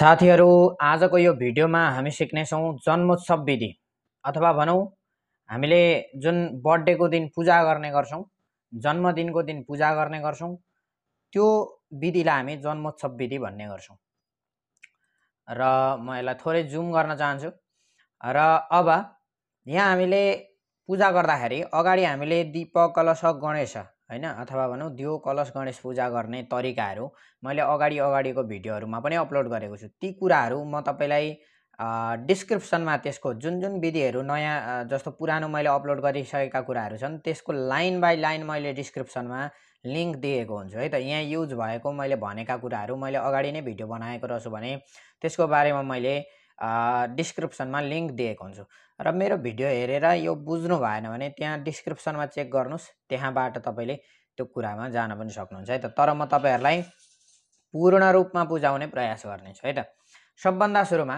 साथीहरू आजको यो भिडियोमा हामी सिक्नेछौँ जन्मोत्सव विधि अथवा भनौँ हामीले जुन बर्थडेको दिन पूजा गर्ने गर्छौँ जन्मदिनको दिन पूजा गर्ने गर्छौँ त्यो विधिलाई हामी जन्मोत्सव विधि भन्ने गर्छौँ र म यसलाई थोरै जुम गर्न चाहन्छु र अब यहाँ हामीले पूजा गर्दाखेरि अगाडि हामीले दिपक कलश गणेश होइन अथवा भनौँ दियो कलश गणेश पूजा गर्ने तरिकाहरू मैले अगाडि अगाडिको भिडियोहरूमा पनि अपलोड गरेको छु ती कुराहरू म तपाईँलाई डिस्क्रिप्सनमा त्यसको जुन जुन विधिहरू नयाँ जस्तो पुरानो मैले अपलोड गरिसकेका कुराहरू छन् त्यसको लाइन बाई लाइन मैले डिस्क्रिप्सनमा लिङ्क दिएको हुन्छु है त यहाँ युज भएको मैले भनेका कुराहरू मैले अगाडि नै भिडियो बनाएको रहेछु भने त्यसको बारेमा मैले डिस्क्रिप्सनमा लिङ्क दिएको हुन्छु र मेरो भिडियो हेरेर यो बुझ्नु भएन भने त्यहाँ डिस्क्रिप्सनमा चेक गर्नुहोस् त्यहाँबाट तपाईँले त्यो कुरामा जान पनि सक्नुहुन्छ है त तर म तपाईँहरूलाई पूर्ण रूपमा बुझाउने प्रयास गर्नेछु है त सबभन्दा सुरुमा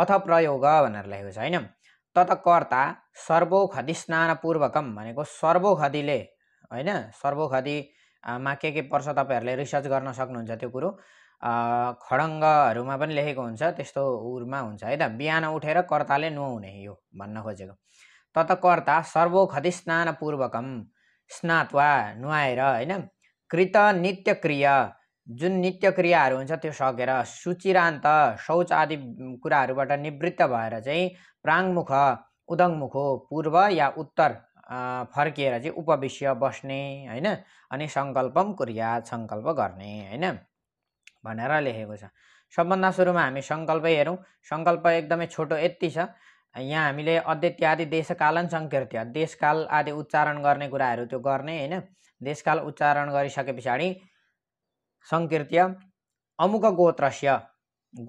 अथ प्रयोग भनेर लेखेको छ होइन ततकर्ता सर्वोखदी स्नानपूर्वकम भनेको सर्वोखदीले होइन सर्वोखदीमा के के पर्छ तपाईँहरूले रिसर्च गर्न सक्नुहुन्छ त्यो कुरो खडङ्गहरूमा पनि लेखेको हुन्छ त्यस्तो उरमा हुन्छ है त बिहान उठेर कर्ताले नुहाउने यो भन्न खोजेको तत कर्ता सर्वोखति स्नानपूर्वकम स्नात्वा नुहाएर होइन कृत नित्यक्रिया जुन नित्यक्रियाहरू हुन्छ त्यो सकेर सुचिरान्त शौच आदि कुराहरूबाट निवृत्त भएर चाहिँ प्राङमुख उदङमुखो पूर्व या उत्तर फर्किएर चाहिँ उपविश्य बस्ने होइन अनि सङ्कल्पम कुरिया सङ्कल्प गर्ने होइन भनेर लेखेको छ सबभन्दा सुरुमा हामी सङ्कल्प हेरौँ सङ्कल्प एकदमै छोटो यति छ यहाँ हामीले अद्वैत्य आदि देशकालन सङ्कीर्त्य देशकाल आदि उच्चारण गर्ने कुराहरू त्यो गर्ने होइन देशकाल उच्चारण गरिसके पछाडि सङ्कीर्त्य अमुक गोत्रस्य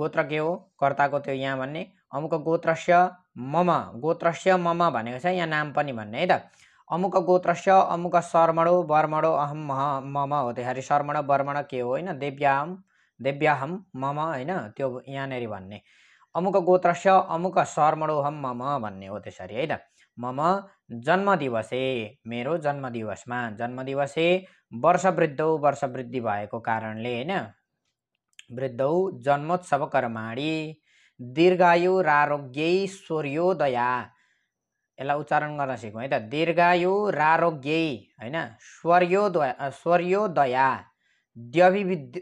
गोत्र के हो कर्ताको त्यो यहाँ भन्ने अमुक गोत्रस्य मम गोत्रस्य मम भनेको छ यहाँ नाम पनि भन्ने है त अमुक गोत्रस्य अमुक शर्मणो बर्मणो अहम मह मम हो त्यसरी शर्मण बर्मण के हो होइन देव्याम देव्याहम मम होइन त्यो यहाँनिर भन्ने अमुक गोत्रस्य अमुक शर्मणोहम मम भन्ने हो त्यसरी है त मम जन्मदिवसे मेरो जन्मदिवसमा जन्मदिवसे वर्षवृद्धौ वर्षवृद्धि भएको कारणले होइन वृद्धौ जन्मोत्सव कर्माणी दीर्घायु रारोग्यै सूर्योदया यसलाई उच्चारण गर्न सिकौँ है त दीर्घायु रारोग्यै होइन स्वर्योदय स्वर्योदया द्यभिविद्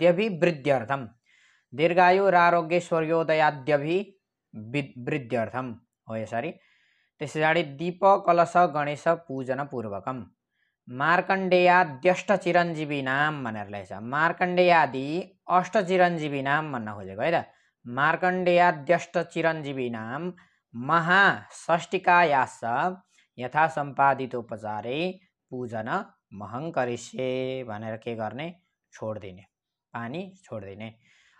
द्यभिवृद्ध्यर्थम दीर्घायु र आरोग्य स्वर्योदयाद्यभिवृद्ध्यर्थम हो oh, यसरी त्यस पछाडि दीप कलश गणेश पूजन पूर्वकम मार्कण्डेयाद्यष्ट चिरञ्जीवी नाम भनेर रहेछ मार्कण्डेयादि अष्ट चिरञ्जीवी नाम भन्न खोजेको है त मार्कण्डेयाद्यष्ट चिरञ्जीवी नाम महाष्टिकायास यथा सम्पादित उपचारे पूजन महङकरिष्ये भनेर के गर्ने छोडिदिने पानी छोडिदिने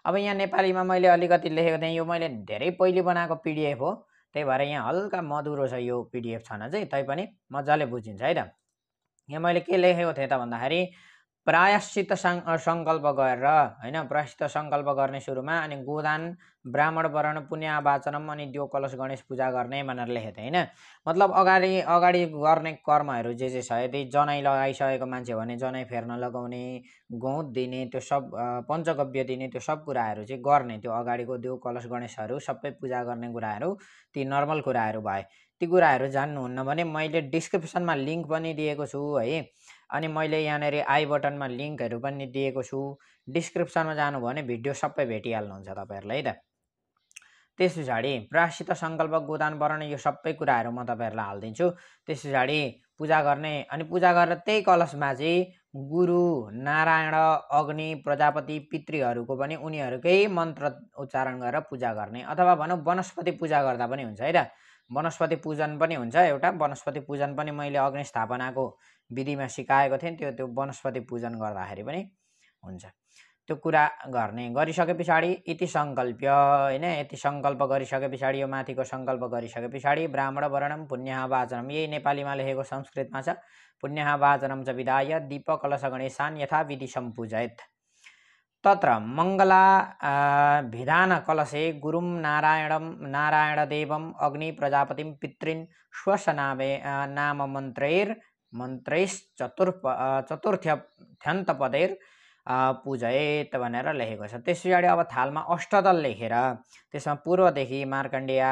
अब यहाँ नेपालीमा मैले अलिकति लेखेको थिएँ यो मैले धेरै पहिले बनाएको पिडिएफ हो त्यही भएर यहाँ हल्का मधुरो छ यो पिडिएफ छन चाहिँ तैपनि मजाले बुझिन्छ है त यहाँ मैले के लेखेको थिएँ त भन्दाखेरि प्रायश्चित सङ्कल्प गरेर होइन प्रायश्चित सङ्कल्प गर्ने सुरुमा अनि गोदान ब्राह्मण वर्ण पुण्य वाचनम अनि दियो कलश गणेश पूजा गर्ने भनेर लेखेको थिएँ होइन मतलब अगाडि अगाडि गर्ने कर्महरू जे जे छ यदि जनै लगाइसकेको मान्छे भने जनै फेर्न लगाउने गहुँत दिने त्यो सब पञ्चगव्य दिने त्यो सब कुराहरू चाहिँ गर्ने त्यो अगाडिको दियो कलश गणेशहरू सबै पूजा गर्ने कुराहरू ती नर्मल कुराहरू भए ती कुराहरू जान्नुहुन्न भने मैले डिस्क्रिप्सनमा लिङ्क पनि दिएको छु है अनि मैले यहाँनिर आई बटनमा लिङ्कहरू पनि दिएको छु डिस्क्रिप्सनमा जानुभयो भने भिडियो सबै भेटिहाल्नुहुन्छ तपाईँहरूलाई है त त्यस पछाडि प्रासित सङ्कल्प वर्ण यो सबै कुराहरू म तपाईँहरूलाई हालिदिन्छु त्यस पछाडि पूजा गर्ने अनि पूजा गरेर त्यही कलशमा चाहिँ गुरु नारायण अग्नि प्रजापति पितृहरूको पनि उनीहरूकै मन्त्र उच्चारण गरेर पूजा गर्ने अथवा भनौँ वनस्पति पूजा गर्दा पनि हुन्छ है त वनस्पति पूजन पनि हुन्छ एउटा वनस्पति पूजन पनि मैले अग्नि स्थापनाको विधिमा सिकाएको थिएँ त्यो त्यो वनस्पति पूजन गर्दाखेरि पनि हुन्छ त्यो कुरा गर्ने गरिसके पछाडि यति सङ्कल्प होइन यति सङ्कल्प गरिसके पछाडि यो माथिको सङ्कल्प गरिसके पछाडि ब्राह्मण वर्णम पुण्य वाचनम यही नेपालीमा लेखेको संस्कृतमा छ पुण्य वाचनम च विधाय दीप कलश गणेशान यथा विधि सम्पूजयत तत्र मङ्गला भिधान कलशे गुरुम नारायणम नारायणदेवम अग्नि प्रजापतिम पितृन् श्वसनामे नाम मन्त्रैर चतुर्थ चतुर्थ पदेर पूजयेत भनेर लेखेको छ त्यस पछाडि अब थालमा अष्टदल लेखेर त्यसमा पूर्वदेखि मार्कण्डेय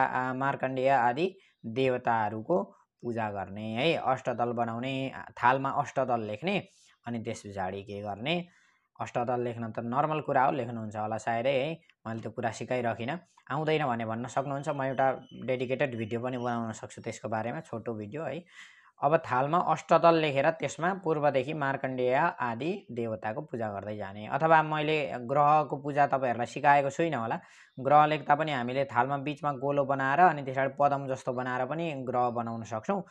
मार्कण्डेय आदि देवताहरूको पूजा गर्ने है अष्टदल बनाउने थालमा अष्टदल लेख्ने अनि त्यस पछाडि के गर्ने अष्टदल लेख्न त नर्मल कुरा हो लेख्नुहुन्छ होला सायदै है मैले त्यो कुरा सिकाइरहेन आउँदैन भने भन्न सक्नुहुन्छ म एउटा डेडिकेटेड भिडियो पनि बनाउन सक्छु त्यसको बारेमा छोटो भिडियो है अब थालमा अष्टदल लेखेर त्यसमा पूर्वदेखि मार्कण्डेय आदि देवताको पूजा गर्दै जाने अथवा मैले ग्रहको पूजा तपाईँहरूलाई सिकाएको छुइनँ होला ग्रह लेख्दा पनि हामीले थालमा बिचमा गोलो बनाएर अनि त्यसबाट पदम जस्तो बनाएर पनि ग्रह बनाउन सक्छौँ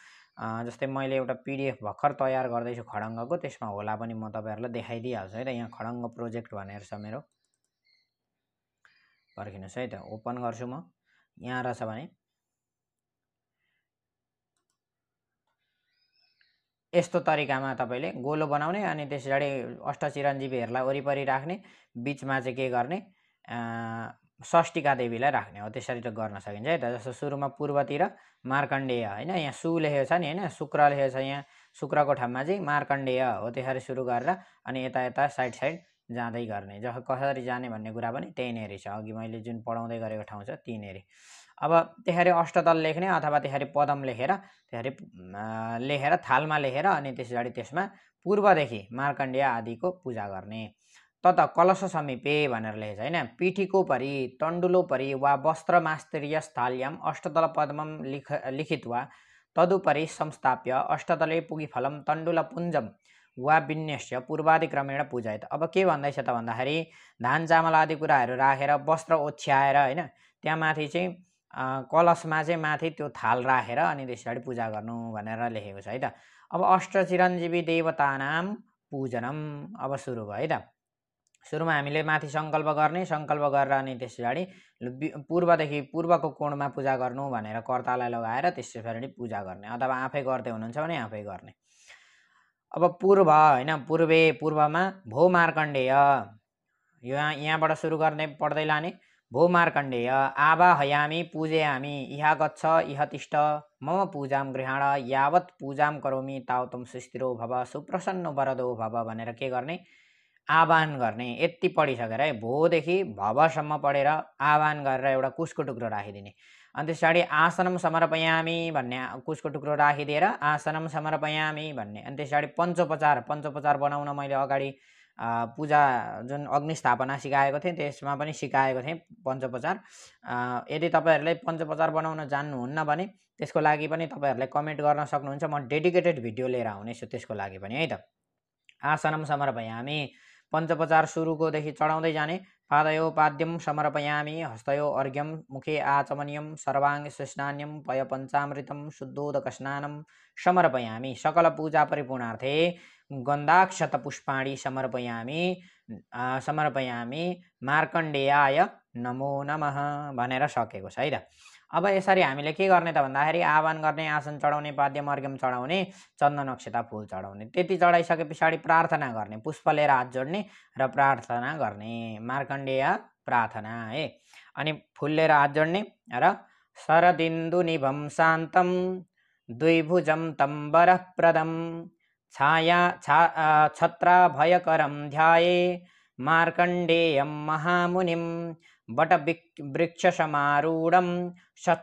जस्तै मैले एउटा पिडिएफ भर्खर तयार गर्दैछु खडङ्गको त्यसमा होला पनि म तपाईँहरूलाई देखाइदिइहाल्छु है त यहाँ खडङ्ग प्रोजेक्ट भनेर छ मेरो पर्खिनुहोस् है त ओपन गर्छु म यहाँ रहेछ भने यस्तो तरिकामा तपाईँले गोलो बनाउने अनि त्यस पछाडि अष्टचिरञ्जीवीहरूलाई वरिपरि राख्ने बिचमा चाहिँ के गर्ने षष्टिका देवीलाई राख्ने हो त्यसरी त गर्न सकिन्छ है त जस्तो सुरुमा पूर्वतिर मार्कण्डेय होइन यहाँ सु लेखेको छ नि होइन शुक्र लेखेको छ यहाँ शुक्रको ठाउँमा चाहिँ मार्कण्डेय हो त्यसरी सुरु गरेर अनि यता यता साइड साइड जाँदै गर्ने जस कसरी जाने भन्ने कुरा पनि त्यहीँनेरि छ अघि मैले जुन पढाउँदै गरेको ठाउँ छ त्यहीँनेरि अब त्यसरी अष्टदल लेख्ने अथवा त्यसरी पदम लेखेर त्यसरी लेखेर थालमा लेखेर अनि त्यस पछाडि त्यसमा पूर्वदेखि मार्कण्डेय आदिको पूजा गर्ने तत कलश समीपे भनेर लेखेछ छ होइन पिठीको परि तण्डुलो परि वा वस्त्रमास्त्रीय स्थालयाम अष्टदल पद्मम लिख लिखित वा तदुपरि संस्थाप्य अष्टदले पुगिफलम पुञ्जम वा विन्यस्य पूर्वाधिक्रमेण पूजायत अब के भन्दैछ त भन्दाखेरि धान चामल आदि कुराहरू राखेर वस्त्र ओछ्याएर होइन त्यहाँ माथि चाहिँ कलशमा चाहिँ माथि त्यो थाल राखेर अनि त्यस पछाडि पूजा गर्नु भनेर लेखेको छ है त अब अष्टचिरञ्जीवी देवतानाम पूजनम अब सुरु भयो है त सुरुमा हामीले माथि सङ्कल्प गर्ने सङ्कल्प गरेर अनि त्यस पछाडि पूर्वदेखि पूर्वको कोणमा पूजा गर्नु भनेर कर्तालाई लगाएर त्यस पछाडि पूजा गर्ने अथवा आफै गर्दै हुनुहुन्छ भने आफै गर्ने अब पूर्व होइन पूर्वे पूर्वमा भो मार्कण्डेय यहाँ यहाँबाट सुरु गर्ने पढ्दै लाने भो मार्कण्डेय आवाहयामी पूजयामी इहा गच्छ इह तिष्ठ मम पूजाम गृहाण यावत पूजाम करोमी तावतम सुस्थिरो भव सुप्रसन्न वरदो भव भनेर के गर्ने आह्वान गर्ने यति पढिसकेर है भोदेखि भवसम्म पढेर आह्वान गरेर एउटा कुसको टुक्रो राखिदिने अनि पछाडि आसनम समर्पयामी भन्ने कुसको टुक्रो राखिदिएर आसनम समर्पयामी भन्ने अनि पछाडि पञ्चोपचार पञ्चोपचार बनाउन मैले अगाडि पूजा जुन अग्नि स्थापना सिकाएको थिएँ त्यसमा पनि सिकाएको थिएँ पञ्चोपचार यदि तपाईँहरूले पञ्चोपचार बनाउन जान्नुहुन्न भने त्यसको लागि पनि तपाईँहरूले कमेन्ट गर्न सक्नुहुन्छ म डेडिकेटेड भिडियो लिएर आउनेछु त्यसको लागि पनि है त आसनम समर्पयामी पञ्चोपचार सुरुकोदेखि चढाउँदै जाने पादयो पाद्यम समर्पयामी हस्तयो अर्घ्यम मुखे आचमनियम सर्वाङ्ग सुस्नान्यम पय पञ्चामृतम शुद्धोदक स्नानम समर्पयामी सकल पूजा परिपूर्णार्थे गन्धाक्षतपुष्पाणि समर्पयामि समर्पयामि मार्कण्डेयाय नमो नमः भनेर सकेको छ है त अब यसरी हामीले के गर्ने त भन्दाखेरि आह्वान गर्ने आसन चढाउने पाद्यमर्घ्यम चढाउने चन्दन अक्षता फुल चढाउने त्यति चढाइसके पछाडि प्रार्थना गर्ने पुष्प लिएर हात जोड्ने र प्रार्थना गर्ने मार्कण्डेय प्रार्थना है अनि फुल लिएर हात जोड्ने र शरदिन्दु निभम शान्तम द्विभुजं तम्बरप्रदम छाया छा छत्राभयकरं ध्याये मार्कण्डेयं महामुनिं वटवृक्षसमारूढं ऋषि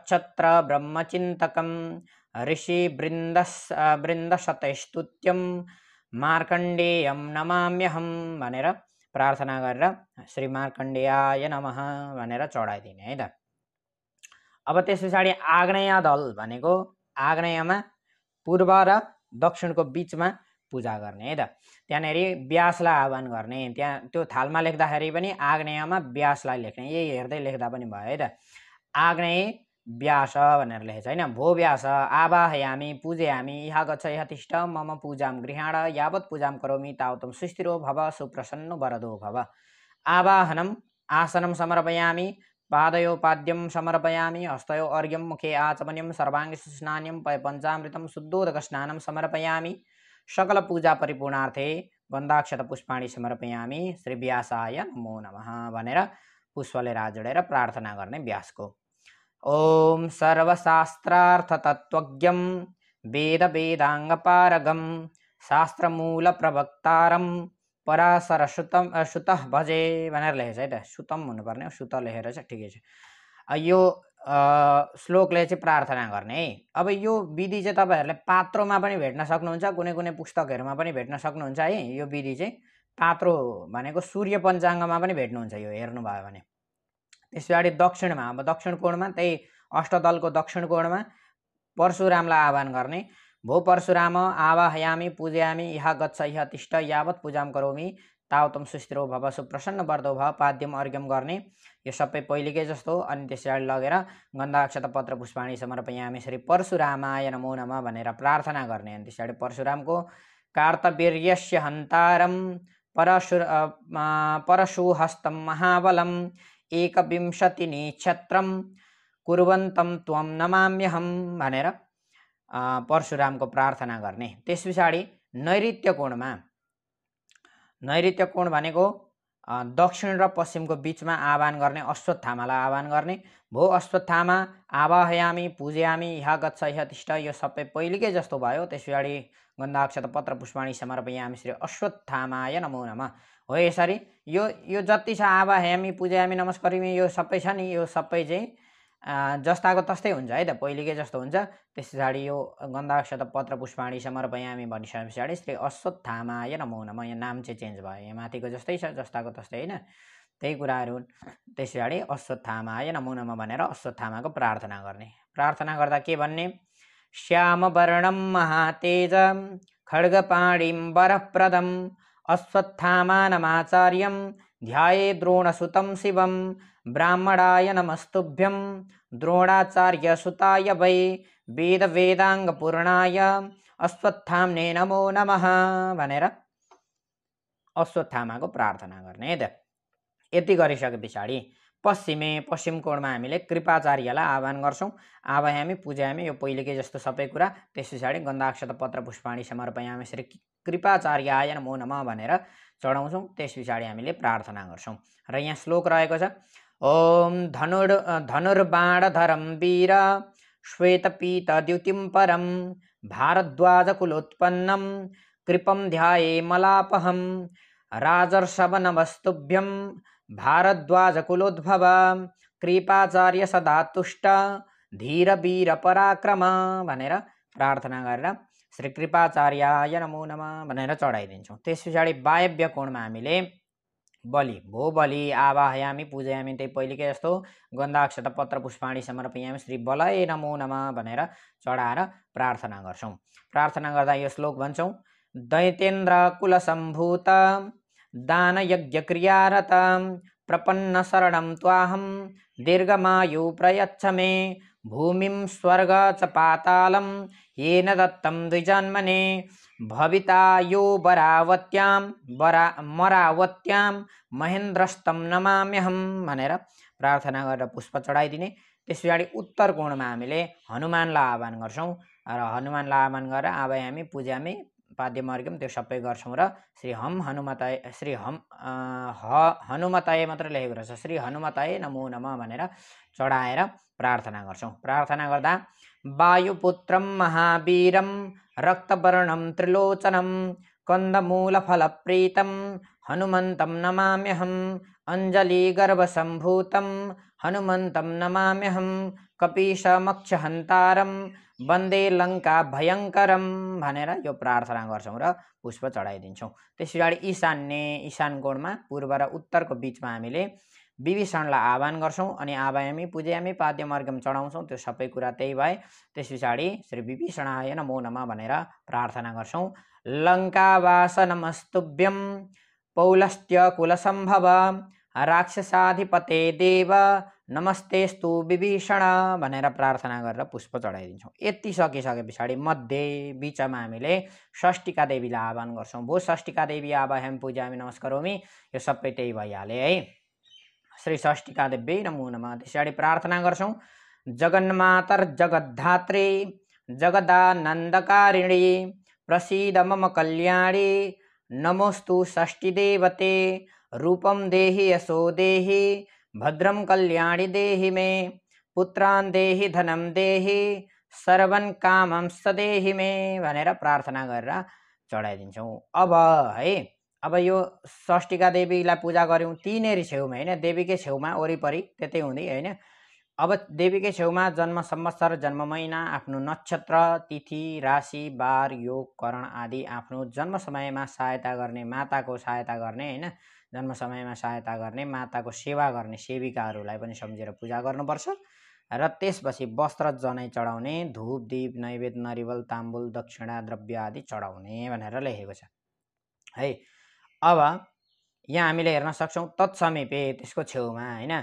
ऋषिवृन्दस् वृन्दशतैस्तुत्यं मार्कण्डेयं नमाम्यहं भनेर प्रार्थना गरेर श्री मार्कण्डेयाय नमः भनेर चढाइदिने है त अब त्यस पछाडि आग्नेय दल भनेको आग्नेयमा पूर्व र दक्षिणको बिचमा पूजा गर्ने है त त्यहाँनिर व्यासलाई आह्वान गर्ने त्यहाँ त्यो थालमा लेख्दाखेरि पनि आग्नेयमा व्यासलाई लेख्ने यही हेर्दै लेख्दा पनि भयो है त आग्नेय व्यास भनेर लेखेको छ होइन भो व्यास आवाहयामी पूजयामी यहाँ गच्छ यहाँ तिष्ठ मम पूजाम गृहाण यावत पूजाम करोमि तावतम सुस्थिरो भव सुप्रसन्नो वरदो भव आवाहनम आसनम समर्पयामी पादयो पाद्यम समर्पयामि हस्तयो अर्घ्यं मुखे आचमनीयं सर्वाङ्गस्नान्यं पञ्चामृतं शुद्धोदकस्नानं समर्पयामि सकलपूजापरिपूर्णार्थे गन्धाक्षतपुष्पाणि समर्पयामि श्री व्यासाय नमो नमः भनेर पुष्पले राज प्रार्थना गर्ने व्यासको ॐ सर्वशास्त्रार्थतत्त्वज्ञं वेदवेदाङ्गपारगं शास्त्रमूलप्रवक्तारं परासर सुतम सुत भजे भनेर लेखेको छ है त सुतम हुनुपर्ने हो सुत लेखेर चाहिँ ठिकै छ यो श्लोकले चाहिँ प्रार्थना गर्ने है अब यो विधि चाहिँ तपाईँहरूले पात्रोमा पनि भेट्न सक्नुहुन्छ कुनै कुनै पुस्तकहरूमा पनि भेट्न सक्नुहुन्छ है यो विधि चाहिँ पात्रो भनेको सूर्य पञ्चाङ्गमा पनि भेट्नुहुन्छ यो हेर्नुभयो भने त्यस पछाडि दक्षिणमा अब दक्षिण कोणमा त्यही अष्टदलको दक्षिण कोणमा परशुरामलाई आह्वान गर्ने भो परशुराम आवाहयामि पूजयामि यह गच्छ यह तिष्ठ यावत पूजाम करोमि तावतम सुस्थिरो भव सुप्रसन्न वर्दो भव पाद्यम अर्घ्यम गर्ने यो सबै पहिलेकै जस्तो अनि त्यस पछाडि लगेर गन्धाक्षत पत्र पुष्पाणी समर्पयामि श्री परशुरामाय नमो नम भनेर प्रार्थना गर्ने अनि त्यस परशुरामको कार्तवीर्यस्य हन्तारम परशु हस्तम महाबलम एकविंशति निक्षत्रम कुर्वन्तं त्वं नमाम्यहम भनेर परशुरामको प्रार्थना गर्ने त्यस पछाडि नैऋत्य कोणमा नैऋत्य कोण भनेको दक्षिण र पश्चिमको बिचमा आह्वान गर्ने अश्वत्थामालाई आह्वान गर्ने भो अश्वत्थामा आवाहयामी पूजयामी यहाँ गच्छ तिष्ठ यो सबै पहिलेकै जस्तो भयो त्यस पछाडि गन्धाक्षत पत्र पुष्पाणी समर्पयामी श्री अश्वत्थामाय नमो नम हो यसरी यो यो जति छ आवाहयामी पूजयामी नमस्करिमी यो सबै छ नि यो सबै चाहिँ जस्ताको तस्तै हुन्छ है त पहिलेकै जस्तो हुन्छ त्यस पछाडि यो गन्धाक्षत पत्र पुष्पाणी समर्पया हामी भनिसके पछाडि श्री अश्वत्थ आयो नमो मौनमा यहाँ नाम चाहिँ चेन्ज भयो यहाँ माथिको जस्तै छ जस्ताको तस्तै होइन त्यही कुराहरू हुन् त्यस पछाडि अश्वत्थ आयो नमो नम भनेर अश्वत्थामाको प्रार्थना गर्ने प्रार्थना गर्दा के भन्ने श्यामवर्णम महातेज खड्गपाणिं अश्वत्थामा नमाचार्यम ध्याये द्रोणसुतम शिवं ब्राह्मणाय नमस्तुभ्यं द्रोणाचार्यसुताय वै वेदवेदाङ्गपूर्णाय अश्वत्थाम्ने नमो नमः भनेर अश्वत्थामाको प्रार्थना गर्ने त यति गरिसके पछाडि पश्चिमे पश्चिम कोणमा हामीले कृपाचार्यलाई आह्वान गर्छौँ आवायामी पूजायामी यो पहिलेकै जस्तो सबै कुरा त्यस पछाडि गन्धाक्षत पत्र पुष्पाणी समर्पयामी श्री कृपाचार्य आय नमो नम भनेर चढाउँछौँ त्यस पछाडि हामीले प्रार्थना गर्छौँ र यहाँ श्लोक रहेको छ ॐ धनुर् धनुर्बाणधरं वीर श्वेतपीतद्युतिं परं भारद्वाजकुलोत्पन्नं कृपं ध्यायेमलापहं राजर्षवनवस्तुभ्यं भारद्वाजकुलोद्भव कृपाचार्य सदा तुष्ट धीरवीरपराक्रम भनेर प्रार्थना गरेर श्री कृपाचार्याय नमो नमः भनेर चढाइदिन्छौँ त्यस पछाडि वायव्य कोणमा हामीले बलि भो बलि आवाहयामी पूजयामी त्यही पहिलेकै जस्तो गन्धाक्षत पत्र पुष्पाणी समर्पयामी श्री बलय नमो नम भनेर चढाएर प्रार्थना गर्छौँ प्रार्थना गर्दा यो श्लोक भन्छौँ दैतेन्द्र कुलसम्भूत दानयज्ञक्रियारत प्रपन्न शरणं त्वाहम दीर्घमायु प्रयच्छ मे भूमिं स्वर्ग च पातालम येन दत्तम द्विजन्मने भवितायो बरावत्याम बरा मरावत्याम महेन्द्रस्तम नमाम्यहम भनेर प्रार्थना गरेर पुष्प चढाइदिने त्यस पछाडि उत्तर कोणमा हामीले हनुमानलाई आह्वान गर्छौँ र हनुमानलाई आह्वान गरेर अब हामी पूजामै पाद्यमार्गम त्यो सबै गर्छौँ र श्री हम हनुमताय श्री हम ह हनुमताय मात्र लेखेको रहेछ श्री हनुमताय नमो नम भनेर चढाएर प्रार्थना गर्छौँ प्रार्थना गर्दा वायुपुत्रम महावीरम रक्तवर्णम त्रिलोचनम कन्दमूलफलप्रीतं हनुमन्तं नमाम्यहम् अञ्जलिगर्भसम्भूतं हनुमन्तं नमाम्यहं कपीशमक्षहन्तारं वन्दे लङ्का भयङ्करम भनेर यो प्रार्थना गर्छौँ र पुष्प चढाइदिन्छौँ त्यस पछाडि ने ईशान कोणमा पूर्व र उत्तरको बिचमा हामीले विभीषणलाई आह्वान गर्छौँ अनि आवायामी पूजायामी पाद्यमार्गम चढाउँछौँ त्यो सबै कुरा त्यही भए त्यस पछाडि श्री विभीषणाय मो नमा भनेर प्रार्थना गर्छौँ लङ्कावास नमस्तुभ्यम पौलस्त्य कुलसम्भव राक्षसाधिपते देव नमस्ते स्तु विभीषण भनेर प्रार्थना गरेर पुष्प चढाइदिन्छौँ यति सकिसके पछाडि मध्ये बिचमा हामीले षष्टिका देवीलाई आह्वान गर्छौँ भो का देवी आवा हेम पूजा हामी नमस्कारोमी यो सबै त्यही भइहाले है श्री षष्टिका देवी नमो नम त्यसरी प्रार्थना गर्छौँ जगन्मातर जगद्धात्री जगदानन्दकारिणी प्रसिद मम कल्याणी नमोस्तु षष्ठी देवते रूपम देहि यशो देहि भद्रं कल्याणि देहि मे पुत्रान् देहि धनं देहि सर्वन कामं सदेहि मे भनेर प्रार्थना गरेर चढाइदिन्छौँ अब है अब यो षष्ठीका देवीलाई पूजा गऱ्यौँ तिनीहरू छेउमा होइन देवीकै छेउमा वरिपरि त्यतै हुँदै होइन अब देवीकै छेउमा जन्म संवत्सर जन्म महिना आफ्नो नक्षत्र तिथि राशि बार योग करण आदि आफ्नो जन्म समयमा सहायता गर्ने माताको सहायता गर्ने होइन जन्म समयमा सहायता गर्ने माताको सेवा गर्ने सेविकाहरूलाई पनि सम्झेर पूजा गर्नुपर्छ र त्यसपछि वस्त्र जनै चढाउने धुप दीप नैवेद नरिवल ताम्बुल दक्षिणा द्रव्य आदि चढाउने भनेर लेखेको छ है अब यहाँ हामीले हेर्न सक्छौँ तत्समीपे त्यसको छेउमा होइन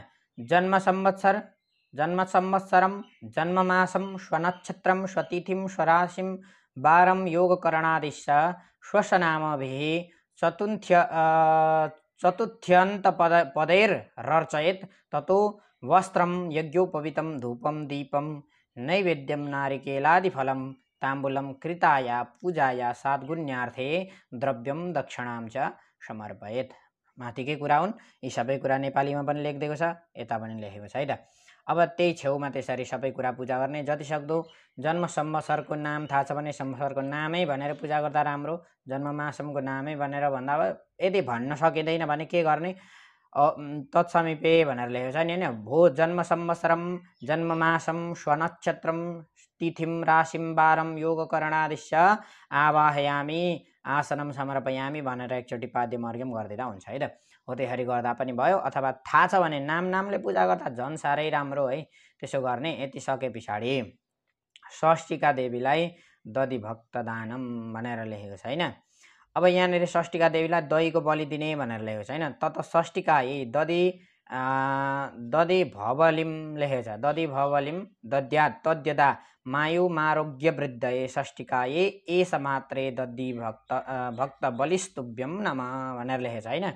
जन्म संवत्सर జన్మ సంవత్సరం జన్మమాసం స్వనక్షత్రం స్వతిథిం స్వరాశిం వారం యోగకరణాదిశ శ్వసనామభిः చతుర్థ్య चतुर्थ्यन्तपद पदैर्रचयत् ततो वस्त्रं यज्ञोपवितं धूपं दीपं नैवेद्यं नारिकेलादिफलं ताम्बूलं कृताया पूजाया सातगुण्यार्थे द्रव्यम दक्षिणाम च माथिकै कुरा हुन् यी सबै कुरा नेपालीमा पनि लेखिदिएको छ यता पनि लेखेको छ है त अब त्यही छेउमा त्यसरी सबै कुरा पूजा गर्ने जतिसक्दो जन्म सम्मसरको नाम थाहा छ भने सम्मसरको नामै भनेर पूजा गर्दा राम्रो जन्म मासमको नामै भनेर भन्दा अब यदि भन्न सकिँदैन भने के गर्ने तत्समीपे भनेर लेखेको छ नि होइन भो जन्म सम्मसरम जन्म मासम स्वनक्षत्रम तिथिम राशिम वारम योगकरणादिश आवाहयामी आसनम समर्पयामी भनेर एकचोटि पाद्य मर्गम गरिदिँदा हुन्छ है त हो त्यसरी गर्दा पनि भयो अथवा थाहा छ भने नाम नामले पूजा गर्दा झन् साह्रै राम्रो है त्यसो गर्ने यति सके पछाडि षष्ठीका देवीलाई दधी दानम भनेर लेखेको छ होइन अब यहाँनिर षष्ठीका देवीलाई दहीको बलि दिने भनेर लेखेको छ होइन तत षष्ठीका यी दधी दधी भवलिम लेखेको छ दधी भवलिम दध्या तद्यदा मायुमारोग्य वृद्ध ए षष्ठीका ए एस मात्रे दधी भक्त भक्त बलिस्तुभ्यम नमा भनेर लेखेको छ होइन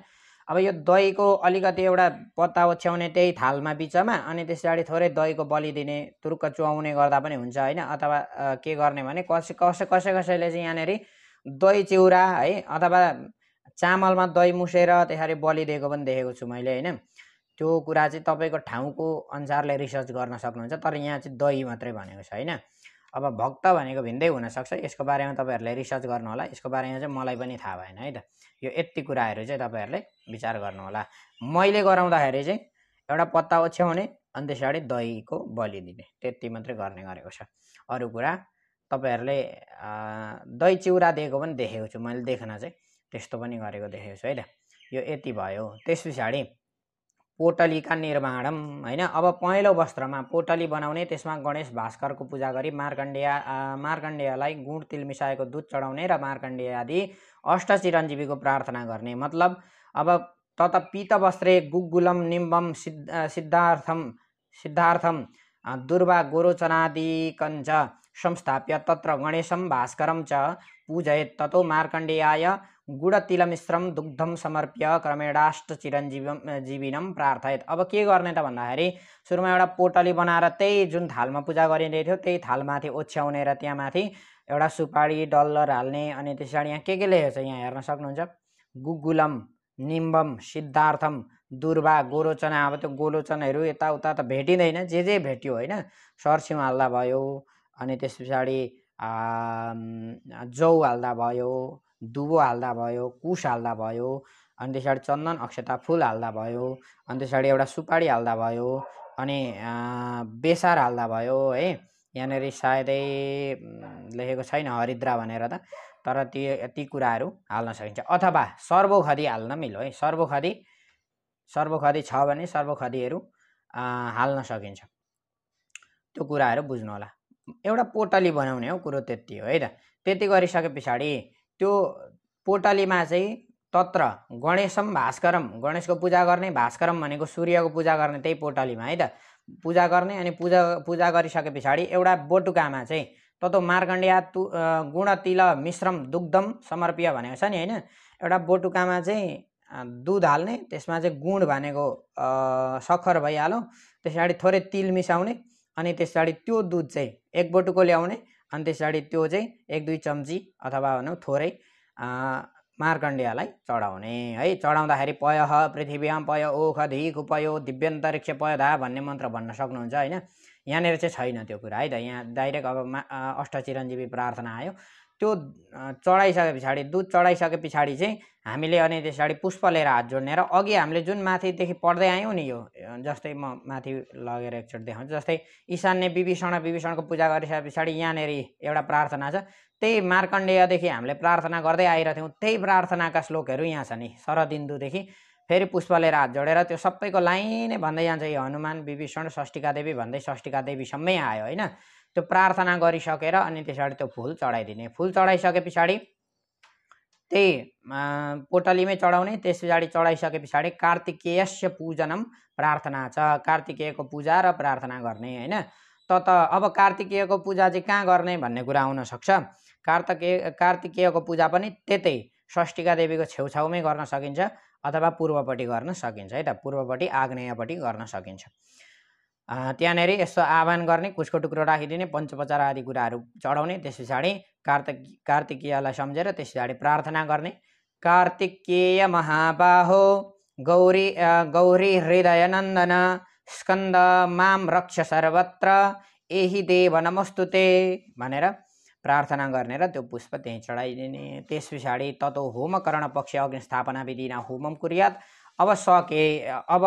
अब यो दहीको अलिकति एउटा पत्ता ओछ्याउने त्यही थालमा बिचमा अनि त्यस पछाडि थोरै दहीको बलिदिने तुरुक्क चुहाउने गर्दा पनि हुन्छ होइन अथवा के गर्ने भने कसै कसै कसै कसैले चाहिँ यहाँनिर दही चिउरा है अथवा चामलमा दही मुसेर त्यसरी बलिदिएको पनि देखेको छु मैले होइन त्यो कुरा चाहिँ तपाईँको ठाउँको अनुसारले रिसर्च गर्न सक्नुहुन्छ तर यहाँ चाहिँ दही मात्रै भनेको छ होइन अब भक्त भनेको भिन्दै हुनसक्छ यसको बारेमा तपाईँहरूले रिसर्च गर्नुहोला यसको बारेमा चाहिँ मलाई पनि थाहा भएन है त यो यति कुराहरू चाहिँ तपाईँहरूले विचार गर्नुहोला मैले गराउँदाखेरि चाहिँ एउटा पत्ता ओछ्याउने अनि पछाडि दहीको बलि दिने त्यति मात्रै गर्ने गरेको छ अरू कुरा तपाईँहरूले दही चिउरा दिएको पनि देखेको छु मैले देख्न चाहिँ त्यस्तो पनि गरेको देखेको छु है त यो यति भयो त्यस पछाडि पोटलीका निर्माणम होइन अब पहेँलो वस्त्रमा पोटली बनाउने त्यसमा गणेश भास्करको पूजा गरी मार्कण्डेय मार्कण्डेयलाई गुँड तिल मिसाएको दुध चढाउने र मार्कण्डेय आदि अष्ट चिरञ्जीवीको प्रार्थना गर्ने मतलब अब तत वस्त्रे गुगुलम निम्बम सिद्ध सिद्धार्थम सिद्धार्थम दुर्वा गोरोचनादिकञ्च संस्थाप्य तत्र गणेशम भास्करम च पूजयेत् ततो मार्कण्डेयाय मिश्रम दुग्धम समर्प्य क्रमेणाष्ट चिरञ्जीव जीविनम प्रार्थयत अब के गर्ने त भन्दाखेरि सुरुमा एउटा पोटली बनाएर त्यही जुन थालमा पूजा गरिँदै थियो त्यही थालमाथि ओछ्याउने र माथि एउटा सुपारी डल्लर हाल्ने अनि त्यसरी यहाँ के के लेखेको छ यहाँ हेर्न सक्नुहुन्छ गुगुलम निम्बम सिद्धार्थम दुर्वा गोरोचना अब त्यो गोलोचनाहरू यताउता त भेटिँदैन जे जे भेट्यो होइन सरसिउँ हाल्दा भयो अनि त्यस पछाडि जौ हाल्दा भयो दुबो हाल्दा भयो कुस हाल्दा भयो अनि पछाडि चन्दन अक्षता फुल हाल्दा भयो अनि पछाडि एउटा सुपारी हाल्दा भयो अनि बेसार हाल्दा भयो है यहाँनिर सायदै लेखेको छैन हरिद्रा भनेर त तर ती ती कुराहरू हाल्न सकिन्छ अथवा सर्वोखदी हाल्न मिल्यो है सर्वोखदी सर्वोखदी छ भने सर्वोखदीहरू हाल्न सकिन्छ त्यो कुराहरू बुझ्नु होला एउटा पोटली बनाउने हो कुरो त्यति हो है त त्यति गरिसके पछाडि त्यो पोटलीमा चाहिँ तत्र गणेशम भास्करम गणेशको पूजा गर्ने भास्करम भनेको सूर्यको पूजा गर्ने त्यही पोटलीमा है त पूजा गर्ने अनि पूजा पूजा गरिसके पछाडि एउटा बोटुकामा चाहिँ ततो मार्कण्डिया तु गुण तिल मिश्रम दुग्धम समर्पिय भनेको छ नि होइन एउटा बोटुकामा चाहिँ दुध हाल्ने त्यसमा चाहिँ गुण भनेको सक्खर भइहालौँ त्यस पछाडि थोरै तिल मिसाउने अनि त्यस पछाडि त्यो दुध चाहिँ एक बोटुको ल्याउने अनि त्यसरी त्यो चाहिँ एक दुई चम्ची अथवा भनौँ थोरै मार्कण्डेयलाई चढाउने है चढाउँदाखेरि पय ह पृथ्वीयाम पय ओख धिक उपयो दिव्यन्तरिक्ष पय धा भन्ने मन्त्र भन्न सक्नुहुन्छ होइन यहाँनिर चाहिँ छैन त्यो कुरा है त यहाँ डाइरेक्ट अब मा अष्ट चिरञ्जीवी प्रार्थना आयो त्यो चढाइसके पछाडि दुध चढाइसके पछाडि चाहिँ हामीले अनि त्यसरी पुष्प लिएर हात जोड्ने र अघि हामीले जुन माथिदेखि पढ्दै आयौँ नि यो जस्तै म माथि लगेर एकचोटि देखाउँछु जस्तै इशान्य विभीषण विभीषणको पूजा गरिसके पछाडि यहाँनिर एउटा प्रार्थना छ त्यही मार्कण्डेयदेखि हामीले प्रार्थना गर्दै आइरहेको त्यही प्रार्थनाका श्लोकहरू यहाँ छ नि शरदिन्दुदेखि फेरि पुष्प लिएर हात जोडेर त्यो सबैको लाइनै भन्दै जान्छ यो हनुमान विभीषण षष्ठिका देवी भन्दै षष्ठिका देवीसम्मै आयो होइन त्यो प्रार्थना गरिसकेर अनि त्यसरी त्यो फुल चढाइदिने फुल चढाइसके पछाडि त्यही पोटलीमै चढाउने त्यस पछाडि चढाइसके पछाडि कार्तिकेयस्य पूजनम प्रार्थना छ कार्तिकेयको पूजा र प्रार्थना गर्ने होइन त त अब कार्तिकेयको पूजा चाहिँ कहाँ गर्ने भन्ने कुरा आउनसक्छ कार्तिकेय कार्तिकेयको पूजा पनि त्यतै षष्ठीका देवीको छेउछाउमै गर्न सकिन्छ अथवा पूर्वपट्टि गर्न सकिन्छ है त पूर्वपट्टि आग्नेयपट्टि गर्न सकिन्छ त्यहाँनिर यसो आह्वान गर्ने कुसको टुक्रो राखिदिने पञ्चपचार आदि कुराहरू चढाउने त्यस पछाडि कार्तिक कार्तिकीयलाई सम्झेर त्यस पछाडि प्रार्थना गर्ने कार्तिकेय महाबाहो गौरी गौरी हृदय नन्दन स्कन्द माम रक्ष सर्वत्र यही देव नमस्तु ते भनेर प्रार्थना गर्ने र त्यो पुष्प त्यहीँ चढाइदिने त्यस पछाडि ततो होमकरण पक्ष अग्नि स्थापना विधिना होमम कुर्यात अब सके अब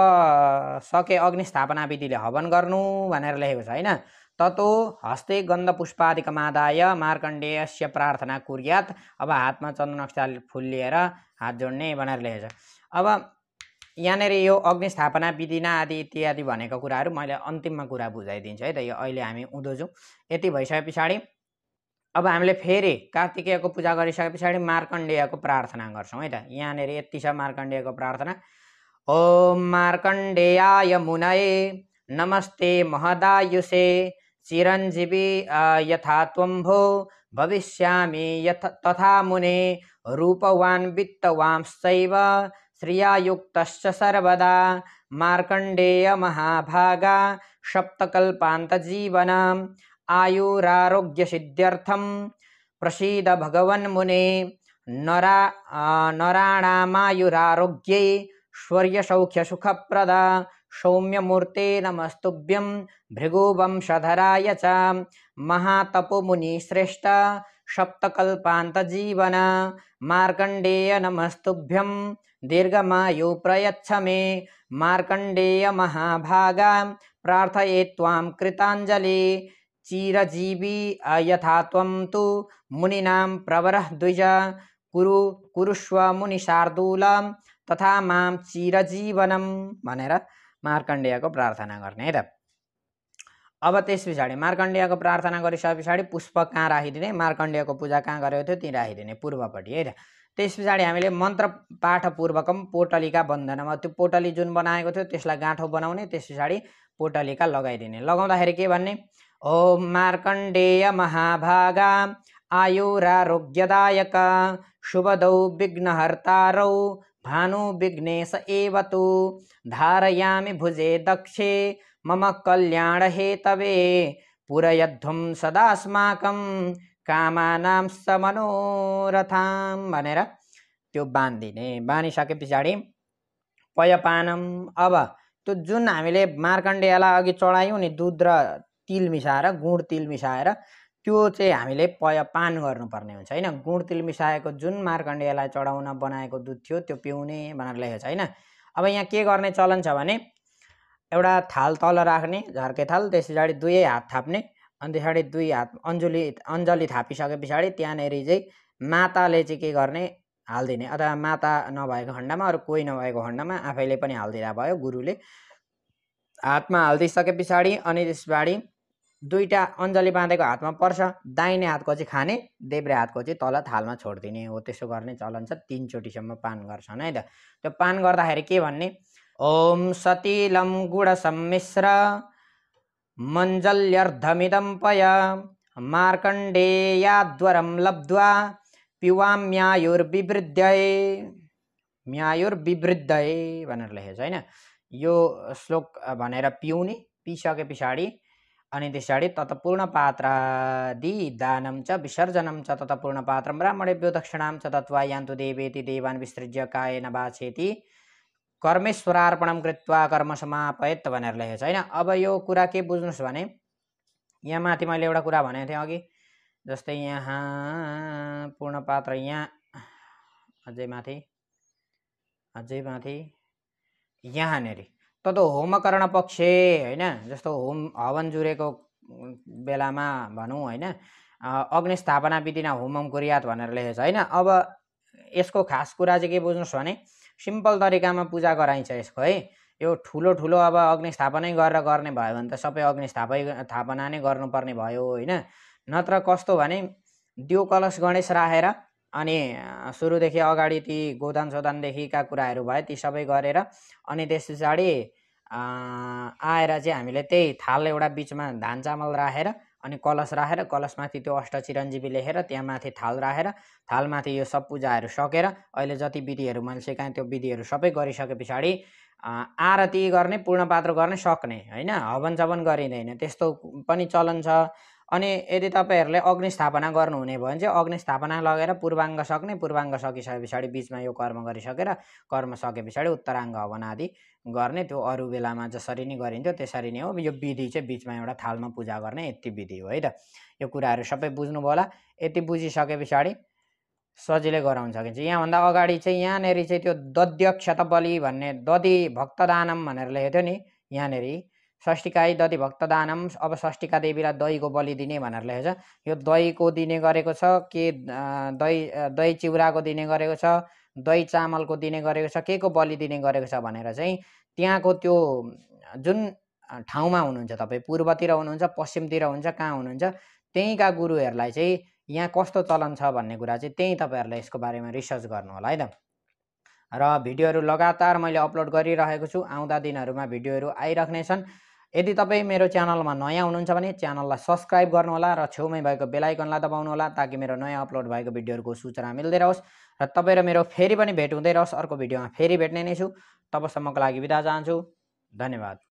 सके अग्निस्थापना विधिले हवन गर्नु भनेर लेखेको छ होइन ततो हस्ते गन्ध पुष्पादिकमादाय मार्कण्डेयस्य प्रार्थना कुर्यात अब हातमा चन्दन अक्षर फुल लिएर हात जोड्ने भनेर लेखेको छ अब यहाँनिर यो अग्निस्थापना विधिना आदि इत्यादि भनेको कुराहरू मैले अन्तिममा कुरा बुझाइदिन्छु है त यो अहिले हामी उँधो जाउँ यति भइसके पछाडि अब हामीले फेरि कार्तिकेयको पूजा गरिसके पछाडि मार्कण्डेयको प्रार्थना गर्छौँ है त यहाँनिर यति छ मार्कण्डेयको प्रार्थना ओम मार्कण्डेयाय मुनय नमस्ते महदायुषे चिरञ्जीवी यथा त्वम्भो भविष्यामि यथ तथा मुने रूपवान् वित्तवांश्चैव श्रियायुक्तश्च सर्वदा मार्कण्डेय महाभागा सप्तकल्पान्तजीवनम् आयुरारोग्य आयुरारोग्यसिद्ध्यर्थं प्रसीद भगवन्मुने नरा प्रद शौर्यसौख्यसुखप्रदा सौम्यमूर्ते नमस्तुभ्यं भृगुवंशधराय च महातपोमुनिश्रेष्ठ सप्तकल्पान्तजीवन मार्कण्डेय नमस्तुभ्यं दीर्घमायु प्रयच्छ मे मार्कण्डेय महाभागा प्रार्थये त्वां कृताञ्जलि चिरजीवी अयथा तु मुनिनां प्रवरः द्विज कुरु कुरुष्व मुनिशार्दूलं तथा मां चिरजीवनम भनेर मार्कण्डेयको प्रार्थना गर्ने है त अब त्यस पछाडि मार्कण्डेयको प्रार्थना गरिसके पछाडि पुष्प कहाँ राखिदिने मार्कण्डेयको पूजा कहाँ गरेको थियो त्यहीँ राखिदिने पूर्वपट्टि है त त्यस पछाडि हामीले मन्त्र पाठ पूर्वकम पोटलीका बन्धनमा त्यो पोटली जुन बनाएको थियो त्यसलाई गाँठो बनाउने त्यस पछाडि पोटलीका लगाइदिने लगाउँदाखेरि के भन्ने ओ ॐ मार्कण्डेयमहाभागा आयुरारोग्यदायक शुभदौ विघ्नहर्तारौ भानुविघ्नेश एव तु धारयामि भुजे दक्षे मम कल्याणहेतवे पुरयध्वं सदास्माकं कामानां स मनोरथां भनेर त्यो बानी सके पछाडि पयपानम अब त्यो जुन हामीले मार्कण्डेयलाई अघि चढायौँ नि दुध तिल मिसाएर गुँड तिल मिसाएर त्यो चाहिँ हामीले पय पान गर्नुपर्ने हुन्छ होइन गुँड तिल मिसाएको जुन मार्कण्डेयलाई चढाउन बनाएको दुध थियो त्यो पिउने भनेर लेखेको छ होइन अब यहाँ के गर्ने चलन छ भने एउटा थाल तल राख्ने झर्के थाल त्यस पछाडि दुवै हात थाप्ने अनि पछाडि दुई हात अञ्जुली अञ्जली थापिसके पछाडि त्यहाँनिर चाहिँ माताले चाहिँ के गर्ने हालिदिने अथवा माता नभएको खण्डमा अरू कोही नभएको खण्डमा आफैले पनि हालिदिँदा भयो गुरुले हातमा हालिदिइसके पछाडि अनि त्यस पछाडि दुईवटा अञ्जली बाँधेको हातमा पर्छ दाहिने हातको चाहिँ खाने देब्रे हातको चाहिँ तल थालमा छोडिदिने हो त्यसो गर्ने चलन छ तिनचोटिसम्म पान गर्छन् है त त्यो पान गर्दाखेरि के भन्ने ओम सतिलम गुड सम्मिश्र मञ्जल्यर्धमिदं पय मार्कण्डेयाद्वरं लब्ध्वा पिवाम म्यायुर्विवृद्धये भनेर लेखेको छ होइन यो श्लोक भनेर पिउने पिसके पछाडि अनि त्यसरी तत दी दानम च विसर्जनम च तत पूर्णपात्रं ब्राह्मणेभ्यो दक्षिणाम च तत्त्वा यान्तु देवेति देवान् विसृज्य कायेन वाचेति कर्मेश्वरार्पणम कृत्वा कर्म समापयत् भनेर लेखेको छ होइन अब यो कुरा के बुझ्नुहोस् भने यहाँ माथि मैले एउटा कुरा भनेको थिएँ अघि जस्तै यहाँ पूर्ण पात्र यहाँ अझै माथि अझै माथि यहाँनेरि तदो होमकरण पक्ष होइन जस्तो होम हवन जुरेको बेलामा भनौँ होइन अग्निस्थापना स्थापना विधिना होमम कुरियात भनेर लेखेको छ होइन अब यसको खास कुरा चाहिँ के बुझ्नुहोस् भने सिम्पल तरिकामा पूजा गराइन्छ यसको है यो ठुलो ठुलो अब अग्निस्थापनै गरेर गर्ने भयो भने त सबै अग्निस्थापै स्थापना नै गर्नुपर्ने भयो होइन नत्र कस्तो भने दियो कलश गणेश राखेर अनि सुरुदेखि अगाडि ती गोदान सोदानदेखिका कुराहरू भए ती सबै गरेर अनि त्यस पछाडि आएर चाहिँ हामीले त्यही थाल एउटा बिचमा धान चामल राखेर अनि कलश राखेर कलशमाथि त्यो अष्टचिरञ्जीवी लेखेर त्यहाँ माथि थाल राखेर थालमाथि यो सब पूजाहरू सकेर अहिले जति विधिहरू मैले सिकाएँ त्यो विधिहरू सबै गरिसके पछाडि आरती गर्ने पूर्ण पात्र गर्ने सक्ने होइन हवन चवन गरिँदैन त्यस्तो पनि चलन छ अनि यदि तपाईँहरूले अग्निस्थापना गर्नुहुने भयो भने चाहिँ अग्निस्थापना लगेर पूर्वाङ्ग सक्ने पूर्वाङ्ग सकिसके पछाडि बिचमा यो कर्म गरिसकेर कर्म सके पछाडि उत्तराङ्ग हवन आदि गर्ने त्यो अरू बेलामा जसरी नै गरिन्थ्यो त्यसरी नै हो यो विधि चाहिँ बिचमा एउटा थालमा पूजा गर्ने यति विधि हो है त यो कुराहरू सबै बुझ्नुभयो होला यति बुझिसके पछाडि सजिलै गराउन सकिन्छ यहाँभन्दा अगाडि चाहिँ यहाँनिर चाहिँ त्यो दध्यक्षत बलि भन्ने दधि भक्तदानम भनेर लेखेको थियो नि यहाँनिर षष्ठीकाई भक्त भक्तदानम अब षष्ठीका देवीलाई दहीको बलि दिने भनेर लेखेको छ यो दहीको दिने गरेको छ के दही दही चिउराको दिने गरेको छ दही चामलको दिने गरेको छ के को बलि दिने गरेको छ भनेर चाहिँ त्यहाँको त्यो जुन ठाउँमा हुनुहुन्छ तपाईँ पूर्वतिर हुनुहुन्छ पश्चिमतिर हुन्छ कहाँ हुनुहुन्छ त्यहीँका गुरुहरूलाई चाहिँ यहाँ कस्तो चलन छ भन्ने कुरा चाहिँ त्यहीँ तपाईँहरूले यसको बारेमा रिसर्च गर्नु होला है त र भिडियोहरू लगातार मैले अपलोड गरिरहेको छु आउँदा दिनहरूमा भिडियोहरू आइराख्नेछन् यदि तपाईँ मेरो च्यानलमा नयाँ हुनुहुन्छ भने च्यानललाई सब्सक्राइब गर्नुहोला र छेउमै भएको बेलायकनलाई दबाउनुहोला ताकि मेरो नयाँ अपलोड भएको भिडियोहरूको सूचना मिल्दै रहोस् र तपाईँ र मेरो फेरि पनि भेट हुँदै रहोस् अर्को भिडियोमा फेरि भेट्ने नै छु तबसम्मको लागि बिदा चाहन्छु धन्यवाद